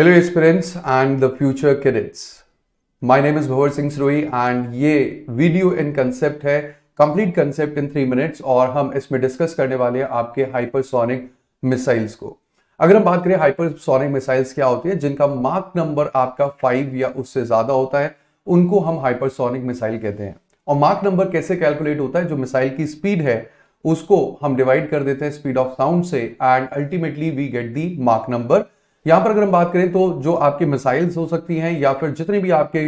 hello experience and the future kids my name is Bhawar Singh Sarohi and ये video in concept है complete concept in three minutes और हम इसमें discuss करने वाले हैं आपके हाइपरसोनिक मिसाइल्स को अगर हम बात करें हाइपरसोनिक मिसाइल्स क्या होती है जिनका मार्क नंबर आपका फाइव या उससे ज्यादा होता है उनको हम हाइपरसोनिक मिसाइल कहते हैं और मार्क नंबर कैसे कैलकुलेट होता है जो मिसाइल की स्पीड है उसको हम डिवाइड कर देते हैं स्पीड ऑफ साउंड से and ultimately we get the मार्क नंबर यहां पर अगर हम बात करें तो जो आपके मिसाइल्स हो सकती हैं या फिर जितने भी आपके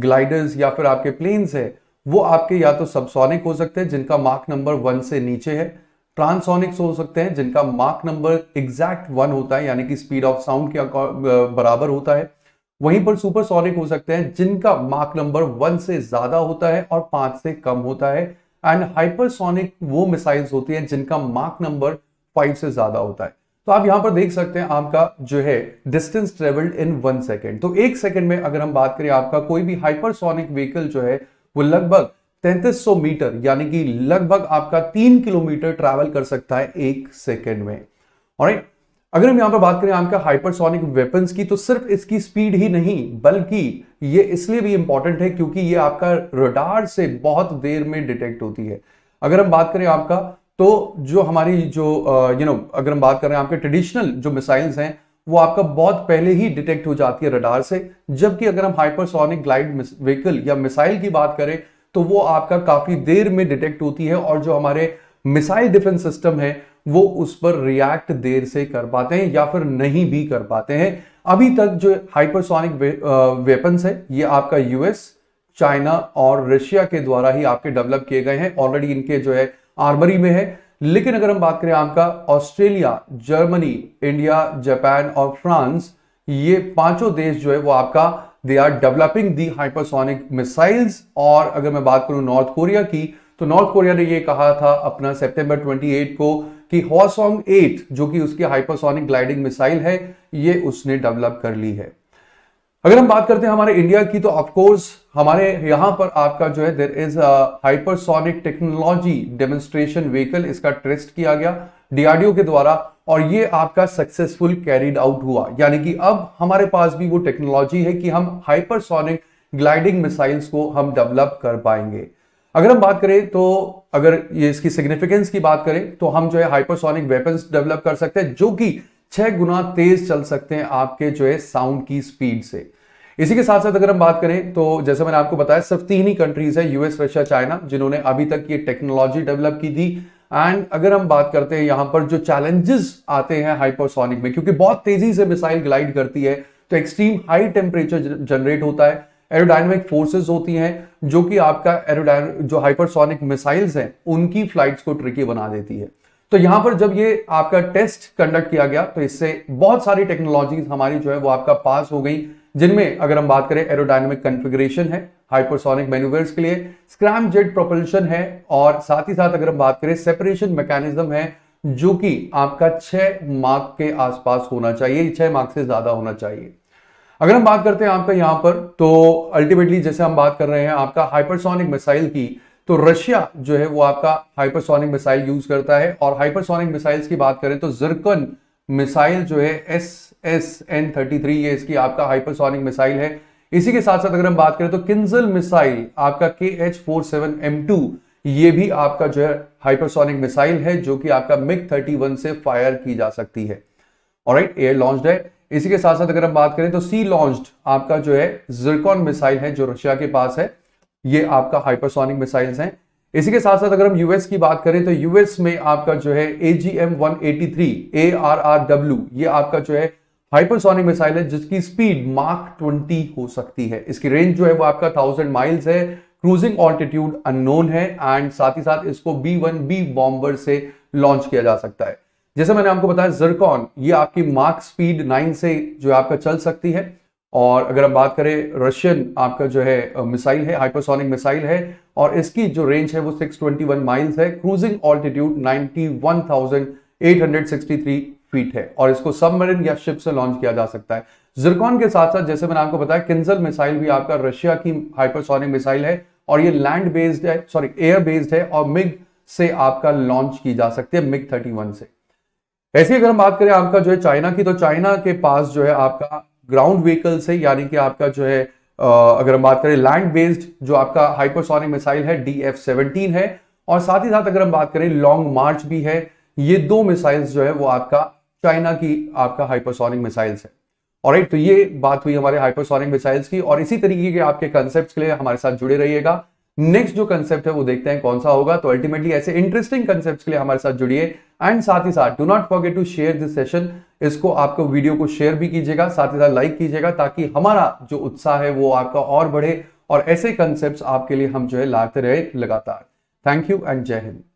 ग्लाइडर्स या फिर आपके प्लेन्स हैं वो आपके या तो सबसोनिक हो सकते हैं जिनका मार्क नंबर वन से नीचे है ट्रांसोनिक्स हो सकते हैं जिनका मार्क नंबर एग्जैक्ट वन होता है यानी कि स्पीड ऑफ साउंड के बराबर होता है वहीं पर सुपरसोनिक हो सकते हैं जिनका मार्क नंबर वन से ज्यादा होता है और पांच से कम होता है एंड हाइपरसोनिक वो मिसाइल्स होती हैं जिनका मार्क नंबर फाइव से ज्यादा होता है तो आप यहां पर देख सकते हैं आपका जो है distance travelled in one second तो एक सेकेंड में अगर हम बात करें आपका कोई भी हाइपरसोनिक व्हीकल जो है वो लगभग 3300 मीटर यानी कि लगभग आपका तीन किलोमीटर ट्रैवल कर सकता है एक सेकेंड में और अगर हम यहां पर बात करें आपका हाइपरसोनिक वेपन्स की तो सिर्फ इसकी स्पीड ही नहीं बल्कि ये इसलिए भी इंपॉर्टेंट है क्योंकि ये आपका रडार से बहुत देर में डिटेक्ट होती है अगर हम बात करें आपका तो जो हमारी जो यू नो अगर हम बात कर रहे हैं आपके ट्रेडिशनल जो मिसाइल्स हैं वो आपका बहुत पहले ही डिटेक्ट हो जाती है रडार से जबकि अगर हम हाइपरसोनिक ग्लाइड व्हीकल या मिसाइल की बात करें तो वो आपका काफी देर में डिटेक्ट होती है और जो हमारे मिसाइल डिफेंस सिस्टम है वो उस पर रिएक्ट देर से कर पाते हैं या फिर नहीं भी कर पाते हैं अभी तक जो हाइपरसोनिक वेपन्स है ये आपका यूएस चाइना और रशिया के द्वारा ही आपके डेवलप किए गए हैं ऑलरेडी इनके जो है आर्मरी में है लेकिन अगर हम बात करें आपका ऑस्ट्रेलिया जर्मनी इंडिया जापान और फ्रांस ये पांचों देश जो है वो आपका they are developing the hypersonic missiles और अगर मैं बात करूं नॉर्थ कोरिया की तो नॉर्थ कोरिया ने ये कहा था अपना सितंबर 28 को कि हॉसोंग 8 जो कि उसकी हाइपरसोनिक ग्लाइडिंग मिसाइल है ये उसने डेवलप कर ली है अगर हम बात करते हैं हमारे इंडिया की तो ऑफकोर्स हमारे यहां पर आपका जो है there is hypersonic technology demonstration vehicle इसका टेस्ट किया गया डीआरडीओ के द्वारा और ये आपका सक्सेसफुल कैरिड आउट हुआ यानी कि अब हमारे पास भी वो टेक्नोलॉजी है कि हम हाइपरसोनिक ग्लाइडिंग मिसाइल्स को हम डेवलप कर पाएंगे अगर हम बात करें तो अगर ये इसकी सिग्निफिकेंस की बात करें तो हम जो है हाइपरसोनिक वेपन्स डेवलप कर सकते हैं जो कि छह गुना तेज चल सकते हैं आपके जो है साउंड की स्पीड से इसी के साथ साथ अगर हम बात करें तो जैसे मैंने आपको बताया सिर्फ तीन ही कंट्रीज है यूएस रशिया चाइना जिन्होंने अभी तक ये टेक्नोलॉजी डेवलप की थी एंड अगर हम बात करते हैं यहां पर जो चैलेंजेस आते हैं हाइपरसोनिक में क्योंकि बहुत तेजी से मिसाइल ग्लाइड करती है तो एक्सट्रीम हाई टेम्परेचर जनरेट होता है एरोडाइनमिक फोर्सेस होती हैं जो कि आपका एरोडाइन जो हाइपरसोनिक मिसाइल्स हैं उनकी फ्लाइट्स को ट्रिकी बना देती है तो यहां पर जब ये आपका टेस्ट कंडक्ट किया गया तो इससे बहुत सारी टेक्नोलॉजीज हमारी जो है वो आपका पास हो गई जिनमें अगर हम बात करें एरोडायनेमिक कॉन्फ़िगरेशन है हाइपरसोनिक मेन्यूवर्स के लिए स्क्रैम जेट प्रोपल्शन है और साथ ही साथ अगर हम बात करें सेपरेशन मैकेनिज्म है जो कि आपका छह मार्क के आसपास होना चाहिए छह मार्क से ज्यादा होना चाहिए अगर हम बात करते हैं आपका यहां पर तो अल्टीमेटली जैसे हम बात कर रहे हैं आपका हाइपरसोनिक मिसाइल की तो रशिया जो है वो आपका हाइपरसोनिक मिसाइल यूज करता है और हाइपरसोनिक मिसाइल्स की बात करें तो जरकन मिसाइल जो है S S N thirty three ये इसकी आपका हाइपरसोनिक मिसाइल है इसी के साथ साथ अगर हम बात करें तो किंजल मिसाइल आपका K H four seven M two ये भी आपका जो है हाइपरसोनिक मिसाइल है जो कि आपका मिग वन से फायर की जा सकती है और एयर लॉन्च है इसी के साथ साथ अगर हम बात करें तो सी लॉन्च आपका जो है जिरकॉन मिसाइल है जो रशिया के पास है ये आपका हाइपरसोनिक मिसाइल्स हैं इसी के साथ साथ अगर हम यूएस की बात करें तो यूएस में आपका जो है A G M one eighty three A R R W ये आपका जो है हाइपरसोनिक मिसाइल है जिसकी स्पीड मार्क ट्वेंटी हो सकती है इसकी रेंज जो है वो आपका थाउजेंड माइल्स है क्रूजिंग ऑल्टीट्यूड अननोन है एंड साथ ही साथ इसको बी वन बी बॉम्बर से लॉन्च किया जा सकता है जैसे मैंने आपको बताया जरकॉन ये आपकी मार्क स्पीड नाइन से जो है आपका चल सकती है और अगर हम बात करें रशियन आपका जो है मिसाइल है हाइपरसोनिक मिसाइल है और इसकी जो रेंज है वो 621 माइल्स है क्रूजिंग ऑल्टीट्यूड 91,863 फीट है और इसको सबमरीन या शिप से लॉन्च किया जा सकता है जिरकॉन के साथ साथ जैसे मैंने आपको बताया किंजल मिसाइल भी आपका रशिया की हाइपरसोनिक मिसाइल है और ये लैंड बेस्ड है सॉरी एयर बेस्ड है और मिग से आपका लॉन्च की जा सकती है मिग थर्टी से ऐसे अगर हम बात करें आपका जो है चाइना की तो चाइना के पास जो है आपका ग्राउंड व्हीकल्स है यानी कि आपका जो है अगर हम बात करें लैंड बेस्ड जो आपका हाइपरसोनिक मिसाइल है डी एफ सेवनटीन है और साथ ही साथ अगर हम बात करें लॉन्ग मार्च भी है ये दो मिसाइल्स जो है वो आपका चाइना की आपका हाइपरसोनिक मिसाइल्स है और तो ये बात हुई हमारे हाइपरसोनिक मिसाइल्स की और इसी तरीके के आपके कंसेप्ट के लिए हमारे साथ जुड़े रहिएगा नेक्स्ट जो कंसेप्ट है वो देखते हैं कौन सा होगा तो अल्टीमेटली ऐसे इंटरेस्टिंग कंसेप्ट के लिए हमारे साथ जुड़िए एंड साथ ही साथ do not forget to share this session इसको आपको वीडियो को शेयर भी कीजिएगा साथ ही साथ लाइक कीजिएगा ताकि हमारा जो उत्साह है वो आपका और बढ़े और ऐसे कंसेप्ट आपके लिए हम जो है लाते रहे लगातार थैंक यू एंड जय हिंद